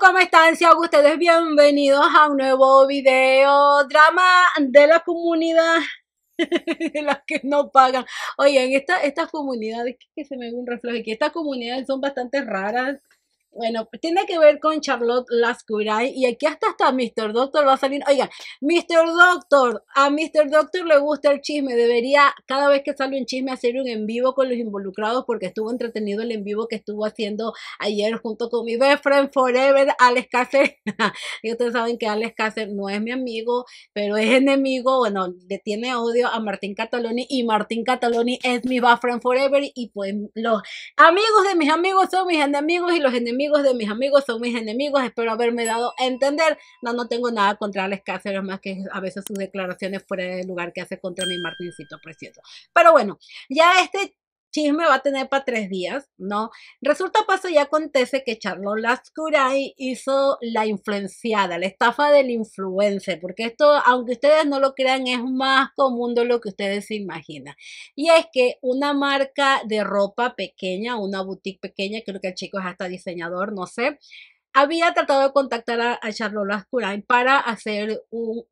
¿cómo están? ustedes bienvenidos a un nuevo video drama de la comunidad De las que no pagan. Oigan, estas esta comunidades, que se me ve un reflejo que estas comunidades son bastante raras. Bueno, tiene que ver con Charlotte Lascuray y aquí hasta hasta Mr. Doctor va a salir. Oiga, Mr. Doctor, a Mr. Doctor le gusta el chisme. Debería cada vez que sale un chisme hacer un en vivo con los involucrados porque estuvo entretenido el en vivo que estuvo haciendo ayer junto con mi best friend forever, Alex Cáceres. y ustedes saben que Alex Cáceres no es mi amigo, pero es enemigo. Bueno, le tiene odio a Martín Cataloni y Martín Cataloni es mi best friend forever y pues los amigos de mis amigos son mis enemigos y los enemigos de mis amigos son mis enemigos. Espero haberme dado a entender. No, no tengo nada contra Alex Cáceres más que a veces sus declaraciones fuera del lugar que hace contra mi Martincito precioso. Pero bueno, ya este chisme va a tener para tres días, ¿no? Resulta, pasa y acontece que Charlotte Lascuray hizo la influenciada, la estafa del influencer, porque esto, aunque ustedes no lo crean, es más común de lo que ustedes se imaginan. Y es que una marca de ropa pequeña, una boutique pequeña, creo que el chico es hasta diseñador, no sé, había tratado de contactar a, a Charlotte para hacer un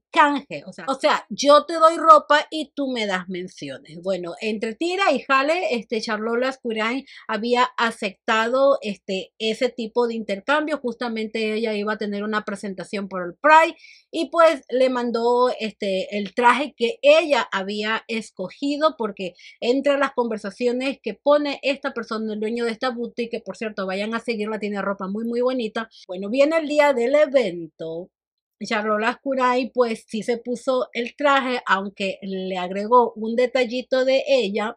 o sea, o sea, yo te doy ropa y tú me das menciones. Bueno, entre tira y jale, este Charlola Curain había aceptado este ese tipo de intercambio, justamente ella iba a tener una presentación por el Pride y pues le mandó este el traje que ella había escogido porque entre las conversaciones que pone esta persona, el dueño de esta boutique, que por cierto, vayan a seguirla, tiene ropa muy muy bonita. Bueno, viene el día del evento Charlotte y pues sí se puso el traje, aunque le agregó un detallito de ella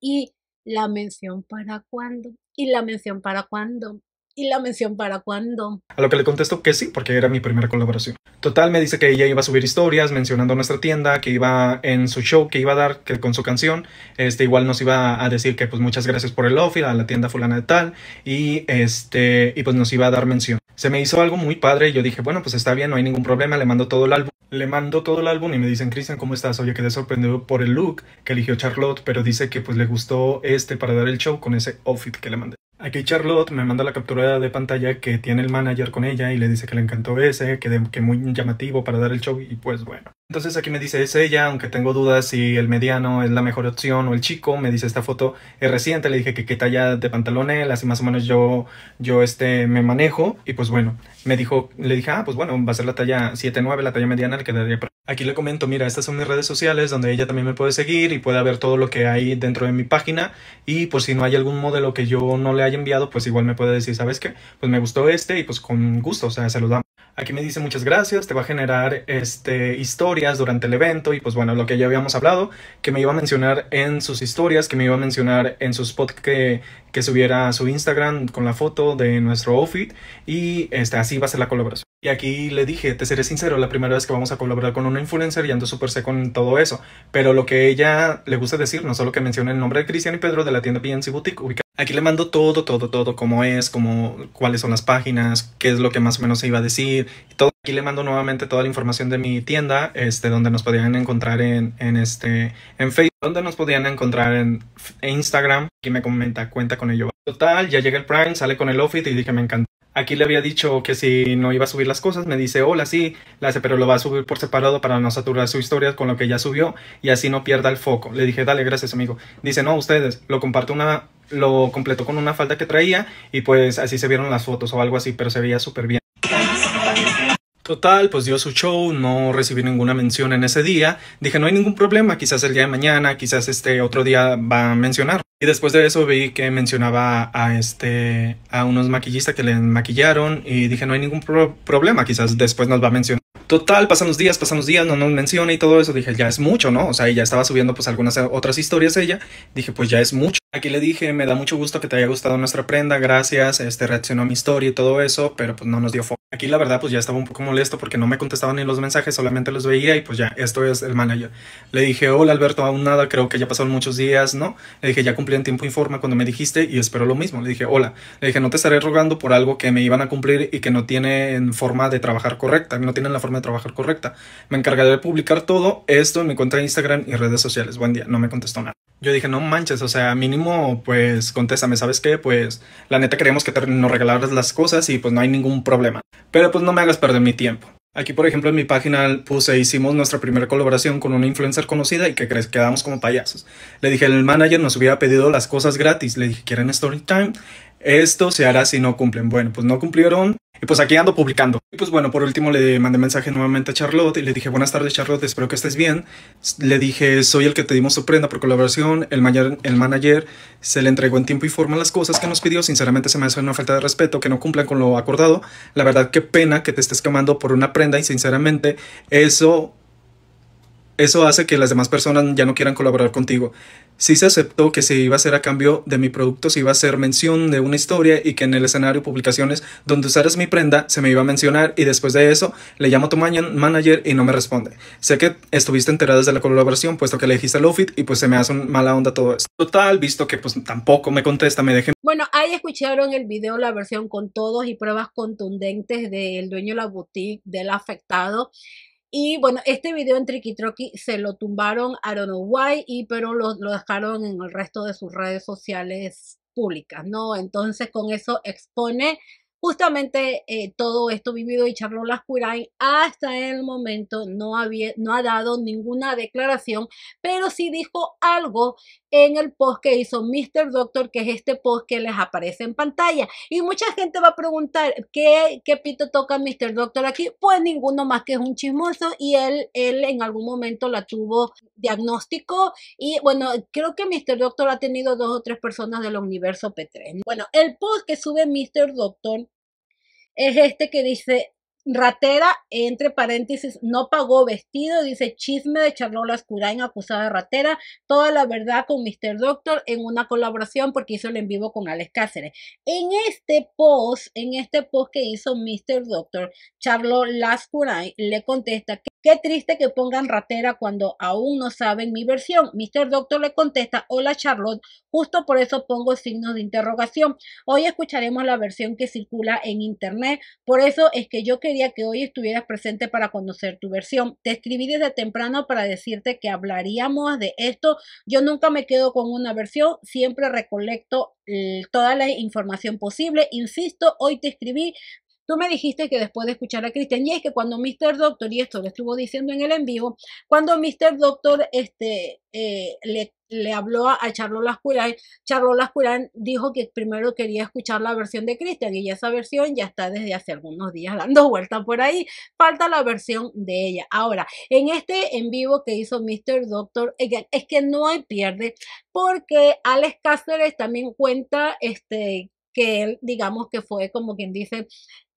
y la mención para cuándo, y la mención para cuándo. ¿Y la mención para cuándo? A lo que le contesto que sí, porque era mi primera colaboración. Total, me dice que ella iba a subir historias mencionando nuestra tienda, que iba en su show que iba a dar que con su canción. Este, igual nos iba a decir que pues muchas gracias por el outfit a la tienda fulana de tal. Y este, y pues nos iba a dar mención. Se me hizo algo muy padre y yo dije, bueno, pues está bien, no hay ningún problema, le mando todo el álbum. Le mando todo el álbum y me dicen, Cristian, ¿cómo estás? Oye, quedé sorprendido por el look que eligió Charlotte, pero dice que pues le gustó este para dar el show con ese outfit que le mandé. Aquí Charlotte me manda la captura de pantalla que tiene el manager con ella y le dice que le encantó ese, que, que muy llamativo para dar el show y pues bueno. Entonces aquí me dice es ella, aunque tengo dudas si el mediano es la mejor opción o el chico. Me dice esta foto es reciente, le dije que qué talla de pantalón él, así más o menos yo, yo este, me manejo. Y pues bueno, me dijo, le dije, ah, pues bueno, va a ser la talla 7-9, la talla mediana, le quedaría Aquí le comento, mira, estas son mis redes sociales donde ella también me puede seguir y puede ver todo lo que hay dentro de mi página y por pues, si no hay algún modelo que yo no le haya enviado, pues igual me puede decir, ¿sabes qué? Pues me gustó este y pues con gusto, o sea, se Aquí me dice muchas gracias, te va a generar este, historias durante el evento y pues bueno, lo que ya habíamos hablado, que me iba a mencionar en sus historias, que me iba a mencionar en su spot que, subiera a su Instagram con la foto de nuestro outfit y este, así va a ser la colaboración. Y aquí le dije, te seré sincero, la primera vez que vamos a colaborar con una influencer y ando súper seco en todo eso. Pero lo que ella le gusta decir, no solo que mencione el nombre de Cristian y Pedro de la tienda PNC Boutique, ubicada Aquí le mando todo, todo, todo, cómo es, cuáles son las páginas, qué es lo que más o menos se iba a decir. Todo. Aquí le mando nuevamente toda la información de mi tienda, este, donde nos podían encontrar en, en, este, en Facebook, donde nos podían encontrar en, e Instagram. Aquí me comenta, cuenta con ello. Total, ya llega el Prime, sale con el outfit y dije, me encanta. Aquí le había dicho que si no iba a subir las cosas, me dice, hola, sí, la hace, pero lo va a subir por separado para no saturar su historia con lo que ya subió y así no pierda el foco. Le dije, dale, gracias, amigo. Dice, no, ustedes, lo comparto una lo completó con una falda que traía y pues así se vieron las fotos o algo así, pero se veía súper bien. Total, pues dio su show, no recibí ninguna mención en ese día. Dije, no hay ningún problema, quizás el día de mañana, quizás este otro día va a mencionar. Y después de eso vi que mencionaba a este a unos maquillistas que le maquillaron y dije, no hay ningún problema, quizás después nos va a mencionar. Total, pasan los días, pasan los días, no nos menciona y todo eso. Dije, ya es mucho, ¿no? O sea, ella estaba subiendo pues algunas otras historias ella. Dije, pues ya es mucho. Aquí le dije, me da mucho gusto que te haya gustado nuestra prenda, gracias, este, reaccionó a mi historia y todo eso, pero pues no nos dio foco. Aquí la verdad pues ya estaba un poco molesto porque no me contestaban ni los mensajes, solamente los veía y pues ya, esto es el manager. Le dije, hola Alberto, aún nada, creo que ya pasaron muchos días, ¿no? Le dije, ya cumplí en tiempo y forma cuando me dijiste y espero lo mismo. Le dije, hola, le dije, no te estaré rogando por algo que me iban a cumplir y que no tienen forma de trabajar correcta, no tienen la forma de trabajar correcta. Me encargaré de publicar todo esto en mi cuenta de Instagram y redes sociales. Buen día, no me contestó nada. Yo dije, no manches, o sea, mínimo, pues contéstame, ¿sabes qué? Pues la neta queremos que te, nos regalaras las cosas y pues no hay ningún problema. Pero pues no me hagas perder mi tiempo. Aquí, por ejemplo, en mi página puse, hicimos nuestra primera colaboración con una influencer conocida y que crees, quedamos como payasos. Le dije, el manager nos hubiera pedido las cosas gratis. Le dije, ¿quieren story time? esto se hará si no cumplen. Bueno, pues no cumplieron y pues aquí ando publicando. Y pues bueno, por último le mandé mensaje nuevamente a Charlotte y le dije, buenas tardes Charlotte, espero que estés bien. Le dije, soy el que te dimos su prenda por colaboración, el, el manager se le entregó en tiempo y forma las cosas que nos pidió, sinceramente se me hace una falta de respeto que no cumplan con lo acordado. La verdad, qué pena que te estés quemando por una prenda y sinceramente eso eso hace que las demás personas ya no quieran colaborar contigo. Sí se aceptó que se iba a hacer a cambio de mi producto, si iba a hacer mención de una historia y que en el escenario publicaciones donde usaras mi prenda se me iba a mencionar y después de eso le llamo a tu manager y no me responde. Sé que estuviste enterada de la colaboración puesto que le dijiste el outfit y pues se me hace una mala onda todo esto. Total, visto que pues tampoco me contesta, me dejen. Bueno, ahí escucharon el video, la versión con todos y pruebas contundentes del dueño de la boutique, del afectado. Y bueno, este video en Tricky Trocky se lo tumbaron, I don't know why, y, pero lo, lo dejaron en el resto de sus redes sociales públicas, ¿no? Entonces con eso expone Justamente eh, todo esto vivido y Charlotte Lascurain hasta el momento no, había, no ha dado ninguna declaración, pero sí dijo algo en el post que hizo Mr. Doctor, que es este post que les aparece en pantalla. Y mucha gente va a preguntar, ¿qué, qué pito toca Mr. Doctor aquí? Pues ninguno más que es un chismoso y él, él en algún momento la tuvo diagnóstico y bueno, creo que Mr. Doctor ha tenido dos o tres personas del universo P3. Bueno, el post que sube Mr. Doctor es este que dice, ratera, entre paréntesis, no pagó vestido, dice chisme de Las Lascurain, acusada de ratera, toda la verdad con Mr. Doctor en una colaboración porque hizo el en vivo con Alex Cáceres. En este post, en este post que hizo Mr. Doctor, Las Lascurain le contesta que Qué triste que pongan ratera cuando aún no saben mi versión. Mr. Doctor le contesta, hola Charlotte, justo por eso pongo signos de interrogación. Hoy escucharemos la versión que circula en Internet, por eso es que yo quería que hoy estuvieras presente para conocer tu versión. Te escribí desde temprano para decirte que hablaríamos de esto. Yo nunca me quedo con una versión, siempre recolecto eh, toda la información posible. Insisto, hoy te escribí Tú me dijiste que después de escuchar a Christian, y es que cuando Mr. Doctor, y esto lo estuvo diciendo en el en vivo, cuando Mr. Doctor este, eh, le, habló a, a Charlo Lascurán, Charlo Lascurán dijo que primero quería escuchar la versión de Christian y esa versión ya está desde hace algunos días dando vueltas por ahí, falta la versión de ella. Ahora, en este en vivo que hizo Mr. Doctor, es que no hay pierde porque Alex Cáceres también cuenta este, que él, digamos que fue como quien dice,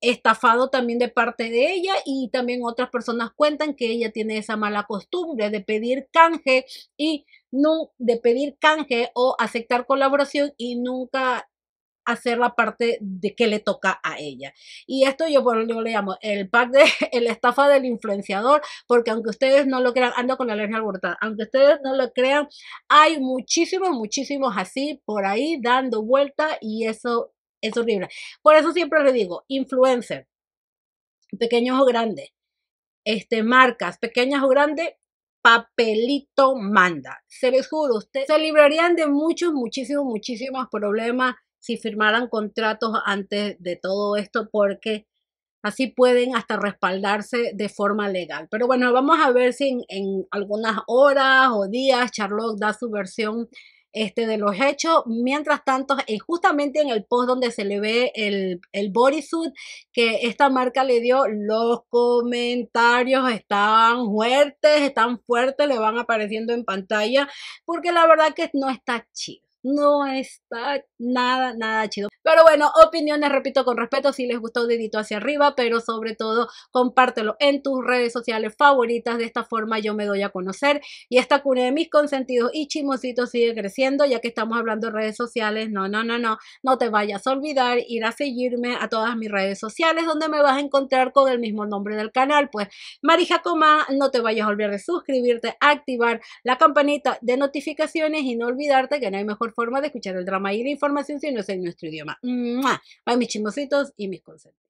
estafado también de parte de ella y también otras personas cuentan que ella tiene esa mala costumbre de pedir canje y no de pedir canje o aceptar colaboración y nunca hacer la parte de que le toca a ella. Y esto yo, bueno, yo le llamo el pack de la estafa del influenciador, porque aunque ustedes no lo crean, ando con la al abortada, aunque ustedes no lo crean, hay muchísimos, muchísimos así por ahí dando vuelta y eso es horrible. Por eso siempre le digo, influencer, pequeños o grandes, este, marcas, pequeñas o grandes, papelito manda. Se les juro, ustedes se librarían de muchos, muchísimos, muchísimos problemas si firmaran contratos antes de todo esto porque así pueden hasta respaldarse de forma legal. Pero bueno, vamos a ver si en, algunas horas o días Charlotte da su versión este, de los hechos. Mientras tanto, eh, justamente en el post donde se le ve el, el bodysuit que esta marca le dio, los comentarios están fuertes, están fuertes, le van apareciendo en pantalla, porque la verdad que no está chido no está nada, nada chido. Pero bueno, opiniones, repito, con respeto, si les gustó, dedito hacia arriba, pero sobre todo compártelo en tus redes sociales favoritas. De esta forma yo me doy a conocer y esta cuna de mis consentidos y chimositos sigue creciendo, ya que estamos hablando de redes sociales. No, no, no, no, no te vayas a olvidar ir a seguirme a todas mis redes sociales donde me vas a encontrar con el mismo nombre del canal. Pues Marija Coma, no te vayas a olvidar de suscribirte, activar la campanita de notificaciones y no olvidarte que no hay mejor forma de escuchar el drama y la información si no es en nuestro idioma. ¡Mua! mis chismositos y mis consejos